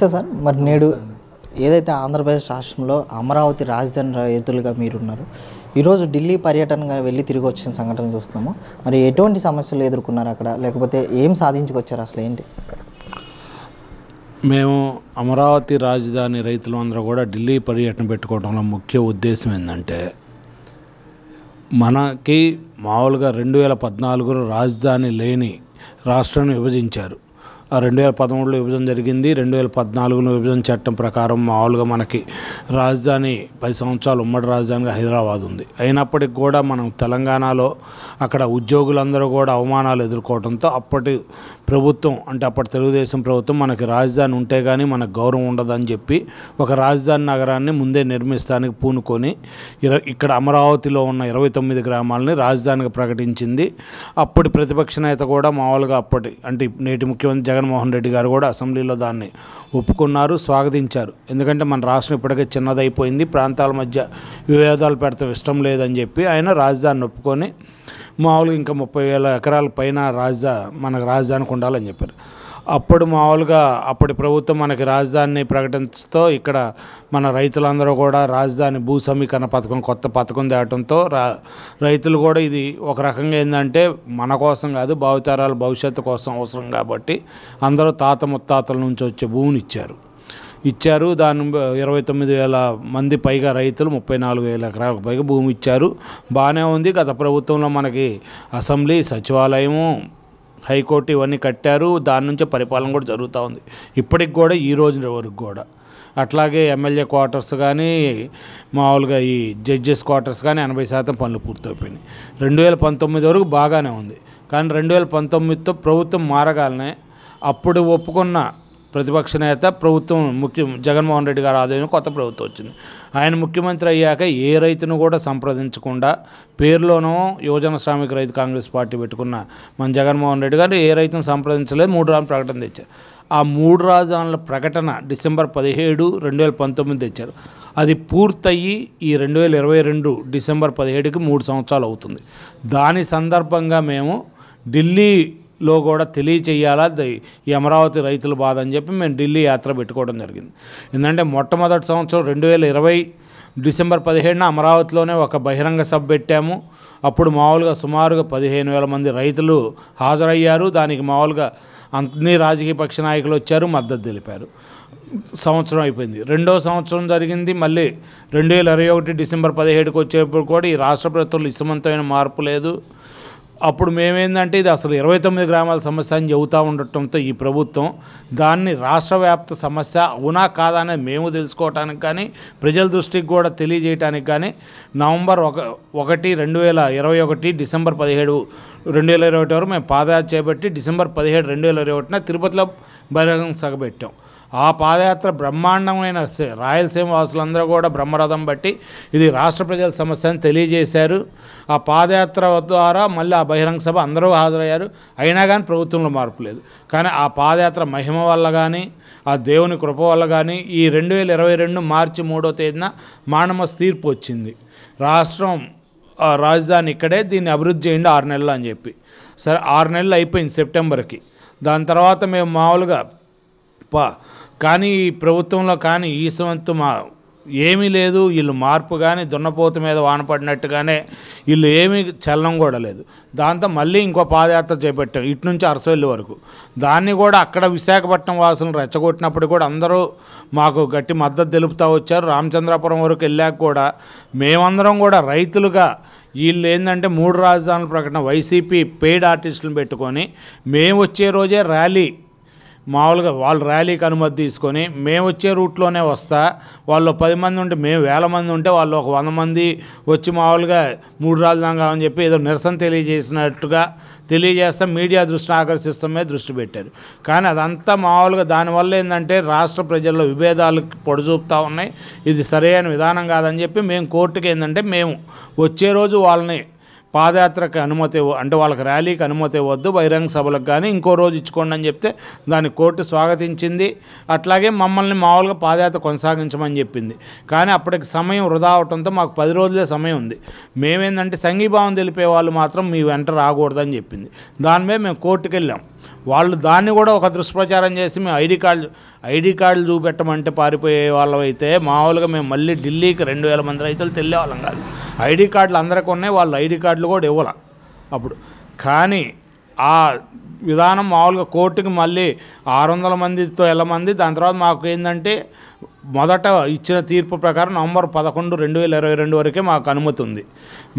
sir sir మరి నేడు ఏదైతే ఆంధ్రప్రదేశ్ రాష్ట్రంలో అమరావతి రాజధాని రైతులుగా మీరున్నారు ఈరోజు ఢిల్లీ పర్యటనగా వెళ్ళి తిరిగి వచ్చిన సంఘటన చూస్తున్నాము మరి ఎటువంటి సమస్యలు ఎదుర్కొన్నారు అక్కడ లేకపోతే ఏం సాధించుకొచ్చారు అసలు ఏంటి మేము అమరావతి రాజధాని రైతులు అందరూ కూడా ఢిల్లీ పర్యటన పెట్టుకోవడంలో ముఖ్య ఉద్దేశం ఏంటంటే మనకి మామూలుగా రెండు వేల పద్నాలుగులో రాజధాని లేని రాష్ట్రాన్ని విభజించారు రెండు వేల పదమూడులో విభజన జరిగింది రెండు వేల పద్నాలుగులో విభజన చట్టం ప్రకారం మామూలుగా మనకి రాజధాని పది సంవత్సరాలు ఉమ్మడి రాజధానిగా హైదరాబాద్ ఉంది అయినప్పటికి కూడా మనం తెలంగాణలో అక్కడ ఉద్యోగులందరూ కూడా అవమానాలు ఎదుర్కోవడంతో అప్పటి ప్రభుత్వం అంటే అప్పటి తెలుగుదేశం ప్రభుత్వం మనకి రాజధాని ఉంటే కానీ మనకు గౌరవం ఉండదని చెప్పి ఒక రాజధాని నగరాన్ని ముందే నిర్మిస్తానికి పూనుకొని ఇక్కడ అమరావతిలో ఉన్న ఇరవై తొమ్మిది గ్రామాలని రాజధానిగా ప్రకటించింది అప్పటి ప్రతిపక్ష నేత కూడా మామూలుగా అప్పటి అంటే నేటి ముఖ్యమంత్రి జగన్మోహన్ రెడ్డి గారు కూడా అసెంబ్లీలో దాన్ని ఒప్పుకున్నారు స్వాగతించారు ఎందుకంటే మన రాష్ట్రం ఇప్పటికే చిన్నదైపోయింది ప్రాంతాల మధ్య వివాదాలు పెడతాం ఇష్టం లేదని చెప్పి ఆయన రాజధానిని ఒప్పుకొని మామూలుగా ఇంకా ముప్పై వేల ఎకరాల పైన రాజధా మనకు రాజధానికి ఉండాలని చెప్పారు అప్పుడు మామూలుగా అప్పటి ప్రభుత్వం మనకి రాజధాని ప్రకటించడంతో ఇక్కడ మన రైతులందరూ కూడా రాజధాని భూ సమీకరణ పథకం కొత్త పథకం రా రైతులు కూడా ఇది ఒక రకంగా ఏంటంటే మన కోసం కాదు భావితరాల భవిష్యత్తు కోసం అవసరం కాబట్టి అందరూ తాత ముత్తాతల నుంచి వచ్చే భూమిని ఇచ్చారు ఇచ్చారు దాని ఇరవై తొమ్మిది వేల మంది పైగా రైతులు ముప్పై నాలుగు వేల ఎకరాలకు పైగా భూమి ఇచ్చారు బాగానే ఉంది గత ప్రభుత్వంలో మనకి అసెంబ్లీ సచివాలయము హైకోర్టు ఇవన్నీ కట్టారు దాని నుంచే పరిపాలన కూడా జరుగుతూ ఉంది ఇప్పటికి కూడా ఈ రోజు వరకు కూడా అట్లాగే ఎమ్మెల్యే క్వార్టర్స్ కానీ మామూలుగా ఈ జడ్జెస్ క్వార్టర్స్ కానీ ఎనభై శాతం పనులు పూర్తయిపోయినాయి రెండు వేల పంతొమ్మిది వరకు బాగానే ఉంది కానీ రెండు వేల పంతొమ్మిదితో ప్రభుత్వం మారగాలనే అప్పుడు ఒప్పుకున్న ప్రతిపక్ష నేత ప్రభుత్వం ముఖ్య జగన్మోహన్ రెడ్డి గారు ఆధ్వర్యంలో కొత్త ప్రభుత్వం వచ్చింది ఆయన ముఖ్యమంత్రి అయ్యాక ఏ రైతును కూడా సంప్రదించకుండా పేరులోనూ యువజన శ్రామిక రైతు కాంగ్రెస్ పార్టీ పెట్టుకున్న మన జగన్మోహన్ రెడ్డి గారు ఏ రైతును సంప్రదించలేదు మూడు రాజు ప్రకటన తెచ్చారు ఆ మూడు రాజధానుల ప్రకటన డిసెంబర్ పదిహేడు రెండు వేల పంతొమ్మిది తెచ్చారు అది పూర్తయ్యి ఈ రెండు వేల ఇరవై రెండు డిసెంబర్ పదిహేడుకి మూడు సంవత్సరాలు అవుతుంది దాని సందర్భంగా మేము ఢిల్లీ లో కూడా తెలియచేయాలా ఈ అమరావతి రైతుల బాధ అని చెప్పి మేము ఢిల్లీ యాత్ర పెట్టుకోవడం జరిగింది ఎందుకంటే మొట్టమొదటి సంవత్సరం రెండు వేల ఇరవై డిసెంబర్ పదిహేడున అమరావతిలోనే ఒక బహిరంగ సభ పెట్టాము అప్పుడు మామూలుగా సుమారుగా పదిహేను వేల మంది రైతులు హాజరయ్యారు దానికి మామూలుగా అన్ని రాజకీయ పక్ష నాయకులు వచ్చారు మద్దతు తెలిపారు సంవత్సరం అయిపోయింది రెండో సంవత్సరం జరిగింది మళ్ళీ రెండు వేల ఇరవై ఒకటి డిసెంబర్ పదిహేడుకి వచ్చేప్పుడు కూడా ఈ రాష్ట్ర ప్రభుత్వంలో ఇసుమంతమైన మార్పు లేదు అప్పుడు మేమేందంటే ఇది అసలు ఇరవై తొమ్మిది గ్రామాల సమస్య అని చెబుతూ ఉండటంతో ఈ ప్రభుత్వం దాన్ని రాష్ట్ర వ్యాప్త సమస్య అవునా కాదా అని మేము తెలుసుకోవటానికి కానీ ప్రజల దృష్టికి కూడా తెలియజేయటానికి కానీ నవంబర్ ఒక ఒకటి రెండు వేల ఇరవై ఒకటి డిసెంబర్ పదిహేడు రెండు వేల ఇరవై ఒకటి వరకు మేము పాదయాత్ర చేపట్టి డిసెంబర్ పదిహేడు రెండు వేల ఇరవై ఒకటిన తిరుపతిలో బహిరంగ సభ పెట్టాం ఆ పాదయాత్ర బ్రహ్మాండమైన రాయలసీమ వాసులందరూ కూడా బ్రహ్మరథం బట్టి ఇది రాష్ట్ర ప్రజల సమస్య అని తెలియజేశారు ఆ పాదయాత్ర ద్వారా మళ్ళీ ఆ బహిరంగ సభ అందరూ హాజరయ్యారు అయినా కానీ ప్రభుత్వంలో మార్పు లేదు కానీ ఆ పాదయాత్ర మహిమ వల్ల కానీ ఆ దేవుని కృప వల్ల కానీ ఈ రెండు వేల ఇరవై రెండు మార్చి మూడో తేదీన మానమస్ తీర్పు వచ్చింది రాష్ట్రం రాజధాని ఇక్కడే దీన్ని అభివృద్ధి చేయండి ఆరు నెలలు అని చెప్పి సరే ఆరు నెలలు అయిపోయింది సెప్టెంబర్కి దాని తర్వాత మేము మామూలుగా కానీ ఈ ప్రభుత్వంలో కానీ ఈ మా ఏమీ లేదు వీళ్ళు మార్పు కానీ దున్నపోతు మీద వాన పడినట్టుగానే వీళ్ళు ఏమీ చలనం కూడా లేదు దాంతో మళ్ళీ ఇంకో పాదయాత్ర చేపట్టాం ఇటు నుంచి అరసవెల్లి వరకు దాన్ని కూడా అక్కడ విశాఖపట్నం వాసులను రెచ్చగొట్టినప్పుడు కూడా అందరూ మాకు గట్టి మద్దతు తెలుపుతూ వచ్చారు రామచంద్రాపురం వరకు వెళ్ళాక కూడా మేమందరం కూడా రైతులుగా వీళ్ళు ఏంటంటే మూడు రాజధానుల ప్రకటన వైసీపీ పెయిడ్ ఆర్టిస్టులను పెట్టుకొని మేము వచ్చే రోజే ర్యాలీ మామూలుగా వాళ్ళు ర్యాలీకి అనుమతి తీసుకొని మేము వచ్చే రూట్లోనే వస్తా వాళ్ళు పది మంది ఉంటే మేము వేల మంది ఉంటే వాళ్ళు ఒక వంద మంది వచ్చి మామూలుగా మూడు రాళ్ళు దాంగా అని చెప్పి ఏదో నిరసన తెలియజేసినట్టుగా తెలియజేస్తాం మీడియా దృష్టిని ఆకర్షిస్తామే దృష్టి పెట్టారు కానీ అదంతా మామూలుగా దానివల్ల ఏంటంటే రాష్ట్ర ప్రజల్లో విభేదాలు పొడిచూపుతూ ఉన్నాయి ఇది సరైన విధానం కాదని చెప్పి మేము కోర్టుకి ఏంటంటే మేము వచ్చే రోజు వాళ్ళని పాదయాత్రకి అనుమతి అంటే వాళ్ళకి ర్యాలీకి అనుమతి ఇవ్వద్దు బహిరంగ సభలకు కానీ ఇంకో రోజు ఇచ్చుకోండి అని చెప్తే దాన్ని కోర్టు స్వాగతించింది అట్లాగే మమ్మల్ని మామూలుగా పాదయాత్ర కొనసాగించమని చెప్పింది కానీ అప్పటికి సమయం వృధా అవటంతో మాకు పది రోజులే సమయం ఉంది మేమేందంటే సంఘీభావం తెలిపే వాళ్ళు మాత్రం మీ వెంట రాకూడదని చెప్పింది దాని మీద మేము కోర్టుకు వెళ్ళాం వాళ్ళు దాన్ని కూడా ఒక దుష్ప్రచారం చేసి మేము ఐడి కార్డు ఐడి కార్డులు చూపెట్టమంటే పారిపోయే వాళ్ళమైతే మామూలుగా మేము మళ్ళీ ఢిల్లీకి రెండు వేల మంది రైతులు తెల్లే వాళ్ళం కాదు ఐడి కార్డులు అందరికీ ఉన్నాయి వాళ్ళు ఐడి కార్డులు కూడా ఇవ్వాల అప్పుడు కానీ ఆ విధానం మామూలుగా కోర్టుకి మళ్ళీ ఆరు వందల మందితో వెళ్ళమంది దాని తర్వాత మాకు ఏంటంటే మొదట ఇచ్చిన తీర్పు ప్రకారం నవంబర్ పదకొండు రెండు వేల ఇరవై రెండు వరకే మాకు అనుమతి ఉంది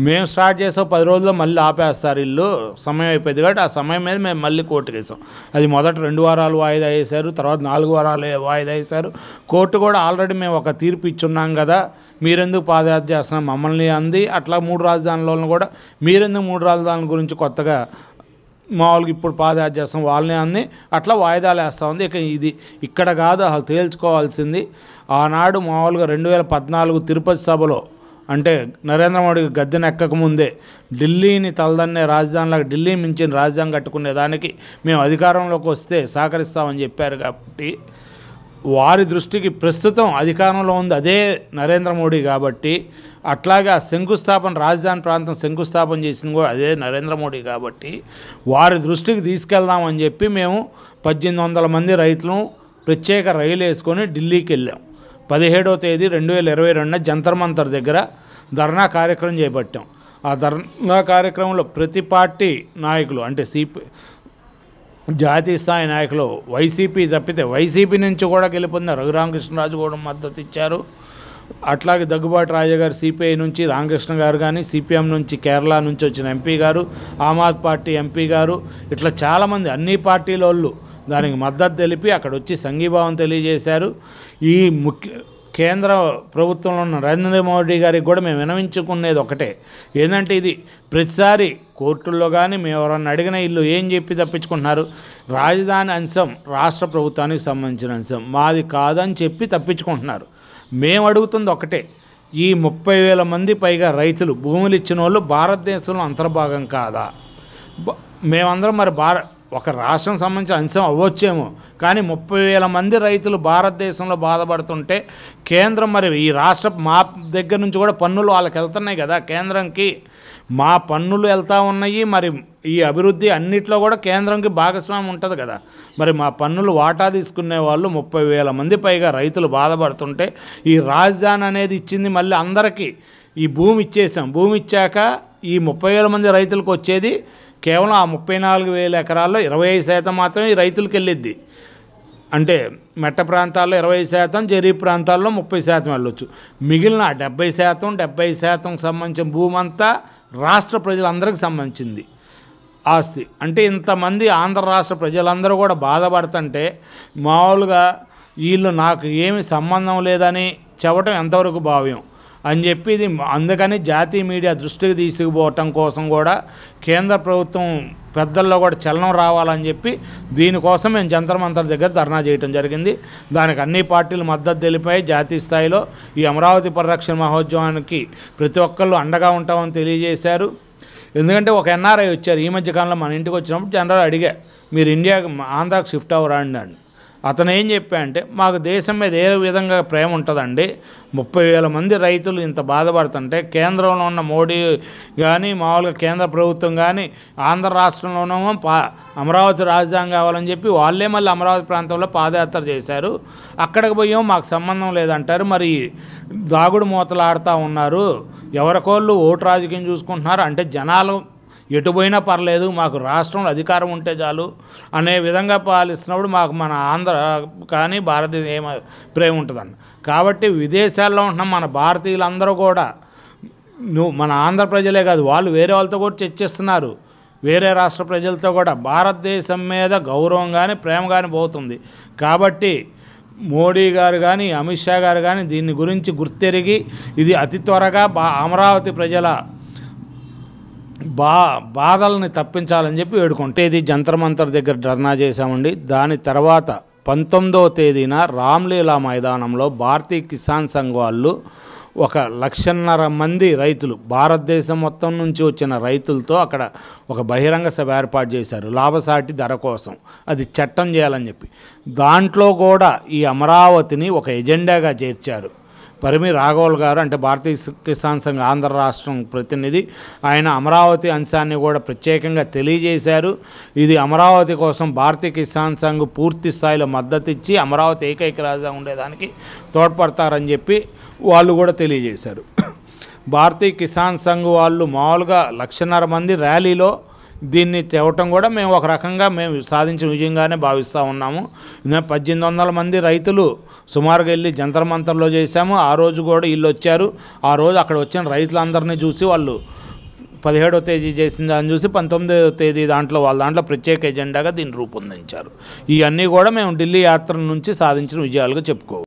మేము స్టార్ట్ చేసే పది రోజుల్లో మళ్ళీ ఆపేస్తారు ఇల్లు సమయం అయిపోయింది కాబట్టి ఆ సమయం మీద మేము మళ్ళీ కోర్టుకు వేసాం అది మొదట రెండు వారాలు వాయిదా వేశారు తర్వాత నాలుగు వారాలు వాయిదా వేశారు కోర్టు కూడా ఆల్రెడీ మేము ఒక తీర్పు ఇచ్చున్నాం కదా మీరెందుకు పాదయాత్ర చేస్తున్నాం మమ్మల్ని అంది అట్లా మూడు రాజధానులను కూడా మీరెందుకు మూడు రాజధానుల గురించి కొత్తగా మామూలుగా ఇప్పుడు పాదయాత్ర వాళ్ళని అన్ని అట్లా వాయిదాలు వేస్తూ ఉంది ఇక ఇది ఇక్కడ కాదు అసలు తేల్చుకోవాల్సింది ఆనాడు మామూలుగా రెండు వేల పద్నాలుగు తిరుపతి సభలో అంటే నరేంద్ర మోడీ ముందే ఢిల్లీని తలదన్నే రాజధానిలాగా ఢిల్లీ మించిన రాజధాని కట్టుకునే దానికి మేము అధికారంలోకి వస్తే సహకరిస్తామని చెప్పారు కాబట్టి వారి దృష్టికి ప్రస్తుతం అధికారంలో ఉంది అదే నరేంద్ర మోడీ కాబట్టి అట్లాగే శంకుస్థాపన రాజధాని ప్రాంతం శంకుస్థాపన చేసింది కూడా అదే నరేంద్ర మోడీ కాబట్టి వారి దృష్టికి తీసుకెళ్దామని చెప్పి మేము పద్దెనిమిది వందల మంది రైతులను ప్రత్యేక రైలు వేసుకొని ఢిల్లీకి వెళ్ళాం పదిహేడో తేదీ రెండు వేల ఇరవై రెండున జంతర్ మంతర్ దగ్గర ధర్నా కార్యక్రమం చేపట్టాం ఆ ధర్నా కార్యక్రమంలో ప్రతి పార్టీ నాయకులు అంటే సిపి జాతీయ స్థాయి నాయకులు వైసీపీ తప్పితే వైసీపీ నుంచి కూడా గెలుపొందిన రఘురామకృష్ణరాజు కూడా మద్దతు ఇచ్చారు అట్లాగే దగ్గుబాటు రాజా గారు సిపిఐ నుంచి రామకృష్ణ గారు కానీ సిపిఎం నుంచి కేరళ నుంచి వచ్చిన ఎంపీ గారు ఆమ్ ఆద్ పార్టీ ఎంపీ గారు ఇట్లా చాలామంది అన్ని పార్టీల వాళ్ళు దానికి మద్దతు తెలిపి అక్కడ వచ్చి సంఘీభావం తెలియజేశారు ఈ ముఖ్య కేంద్ర ప్రభుత్వంలో ఉన్న నరేంద్ర మోడీ గారికి కూడా మేము వినవించుకునేది ఒకటే ఏంటంటే ఇది ప్రతిసారి కోర్టుల్లో కానీ మేము ఎవరన్నా అడిగిన ఇల్లు ఏం చెప్పి తప్పించుకుంటున్నారు రాజధాని అంశం రాష్ట్ర ప్రభుత్వానికి సంబంధించిన అంశం మాది కాదని చెప్పి తప్పించుకుంటున్నారు మేము అడుగుతుంది ఒకటే ఈ ముప్పై వేల మంది పైగా రైతులు భూములు ఇచ్చిన వాళ్ళు భారతదేశంలో అంతర్భాగం కాదా మేమందరం మరి భారత ఒక రాష్ట్రం సంబంధించిన అంశం అవ్వచ్చేమో కానీ ముప్పై వేల మంది రైతులు భారతదేశంలో బాధపడుతుంటే కేంద్రం మరి ఈ రాష్ట్ర మా దగ్గర నుంచి కూడా పన్నులు వాళ్ళకి వెళ్తున్నాయి కదా కేంద్రంకి మా పన్నులు వెళ్తూ ఉన్నాయి మరి ఈ అభివృద్ధి అన్నిట్లో కూడా కేంద్రంకి భాగస్వామ్యం ఉంటుంది కదా మరి మా పన్నులు వాటా తీసుకునే వాళ్ళు ముప్పై వేల మంది పైగా రైతులు బాధపడుతుంటే ఈ రాజధాని అనేది ఇచ్చింది మళ్ళీ అందరికీ ఈ భూమి ఇచ్చేసాం భూమి ఇచ్చాక ఈ ముప్పై వేల మంది రైతులకు వచ్చేది కేవలం ఆ ముప్పై నాలుగు వేల ఎకరాల్లో ఇరవై ఐదు శాతం మాత్రమే రైతులకు వెళ్ళిద్ది అంటే మెట్ట ప్రాంతాల్లో ఇరవై శాతం జరీ ప్రాంతాల్లో ముప్పై శాతం వెళ్ళొచ్చు మిగిలిన డెబ్బై శాతం డెబ్బై శాతం సంబంధించిన భూమి అంతా రాష్ట్ర ప్రజలందరికీ సంబంధించింది ఆస్తి అంటే ఇంతమంది ఆంధ్ర రాష్ట్ర ప్రజలందరూ కూడా బాధపడుతుంటే మామూలుగా వీళ్ళు నాకు ఏమి సంబంధం లేదని చెప్పటం ఎంతవరకు భావ్యం అని చెప్పి ఇది అందుకని జాతీయ మీడియా దృష్టికి తీసుకుపోవటం కోసం కూడా కేంద్ర ప్రభుత్వం పెద్దల్లో కూడా చలనం రావాలని చెప్పి దీనికోసం మేము జంతర్మంతర్ దగ్గర ధర్నా చేయడం జరిగింది దానికి అన్ని పార్టీలు మద్దతు తెలిపాయి జాతీయ స్థాయిలో ఈ అమరావతి పరిరక్షణ మహోత్సవానికి ప్రతి ఒక్కళ్ళు అండగా ఉంటామని తెలియజేశారు ఎందుకంటే ఒక ఎన్ఆర్ఐ వచ్చారు ఈ మధ్యకాలంలో మన ఇంటికి వచ్చినప్పుడు జనరల్ అడిగా మీరు ఇండియాకి ఆంధ్రాకి షిఫ్ట్ అవ్వరా అండి అతను ఏం అంటే మాకు దేశం మీద ఏ విధంగా ప్రేమ ఉంటుందండి ముప్పై వేల మంది రైతులు ఇంత బాధపడుతుంటే కేంద్రంలో ఉన్న మోడీ కానీ మామూలుగా కేంద్ర ప్రభుత్వం కానీ ఆంధ్ర రాష్ట్రంలోనేమో పా అమరావతి రాజధాని కావాలని చెప్పి వాళ్ళే మళ్ళీ అమరావతి ప్రాంతంలో పాదయాత్ర చేశారు అక్కడికి పోయాం మాకు సంబంధం లేదంటారు మరి దాగుడు మూతలు ఆడుతూ ఉన్నారు ఎవరికోళ్ళు ఓటు రాజకీయం చూసుకుంటున్నారు అంటే జనాలు ఎటుపోయినా పర్లేదు మాకు రాష్ట్రంలో అధికారం ఉంటే చాలు అనే విధంగా పాలిస్తున్నప్పుడు మాకు మన ఆంధ్ర కానీ భారతీయ ఏమ ప్రేమ ఉంటుందన్న కాబట్టి విదేశాల్లో ఉంటున్న మన భారతీయులందరూ కూడా నువ్వు మన ఆంధ్ర ప్రజలే కాదు వాళ్ళు వేరే వాళ్ళతో కూడా చర్చిస్తున్నారు వేరే రాష్ట్ర ప్రజలతో కూడా భారతదేశం మీద గౌరవం కానీ ప్రేమ కానీ పోతుంది కాబట్టి మోడీ గారు కానీ అమిత్ షా గారు కానీ దీని గురించి గుర్తెరిగి ఇది అతి త్వరగా అమరావతి ప్రజల బా బాధల్ని తప్పించాలని చెప్పి వేడుకుంటే ఇది మంతర్ దగ్గర ధర్నా చేశామండి దాని తర్వాత పంతొమ్మిదవ తేదీన రామ్లీలా మైదానంలో భారతీయ కిసాన్ సంఘ్ వాళ్ళు ఒక లక్షన్నర మంది రైతులు భారతదేశం మొత్తం నుంచి వచ్చిన రైతులతో అక్కడ ఒక బహిరంగ సభ ఏర్పాటు చేశారు లాభసాటి ధర కోసం అది చట్టం చేయాలని చెప్పి దాంట్లో కూడా ఈ అమరావతిని ఒక ఎజెండాగా చేర్చారు పరిమి రాఘవల్ గారు అంటే భారతీయ కిసాన్ సంఘ ఆంధ్ర రాష్ట్రం ప్రతినిధి ఆయన అమరావతి అంశాన్ని కూడా ప్రత్యేకంగా తెలియజేశారు ఇది అమరావతి కోసం భారతీయ కిసాన్ సంఘ్ పూర్తి స్థాయిలో మద్దతు ఇచ్చి అమరావతి ఏకైక రాజా ఉండేదానికి తోడ్పడతారని చెప్పి వాళ్ళు కూడా తెలియజేశారు భారతీయ కిసాన్ సంఘ్ వాళ్ళు మామూలుగా లక్షన్నర మంది ర్యాలీలో దీన్ని తేవటం కూడా మేము ఒక రకంగా మేము సాధించిన విజయంగానే భావిస్తూ ఉన్నాము పద్దెనిమిది వందల మంది రైతులు సుమారుగా వెళ్ళి జంతర్ మంతర్లో చేశాము ఆ రోజు కూడా వీళ్ళు వచ్చారు ఆ రోజు అక్కడ వచ్చిన రైతులందరినీ చూసి వాళ్ళు పదిహేడో తేదీ చేసింది అని చూసి పంతొమ్మిదవ తేదీ దాంట్లో వాళ్ళ దాంట్లో ప్రత్యేక ఎజెండాగా దీన్ని రూపొందించారు ఇవన్నీ కూడా మేము ఢిల్లీ యాత్ర నుంచి సాధించిన విజయాలుగా చెప్పుకోవచ్చు